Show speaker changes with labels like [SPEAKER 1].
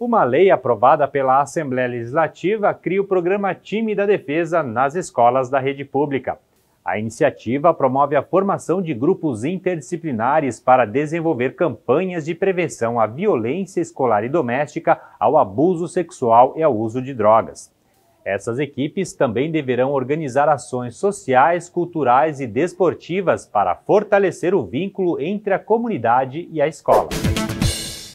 [SPEAKER 1] Uma lei aprovada pela Assembleia Legislativa cria o programa Time da Defesa nas escolas da rede pública. A iniciativa promove a formação de grupos interdisciplinares para desenvolver campanhas de prevenção à violência escolar e doméstica, ao abuso sexual e ao uso de drogas. Essas equipes também deverão organizar ações sociais, culturais e desportivas para fortalecer o vínculo entre a comunidade e a escola.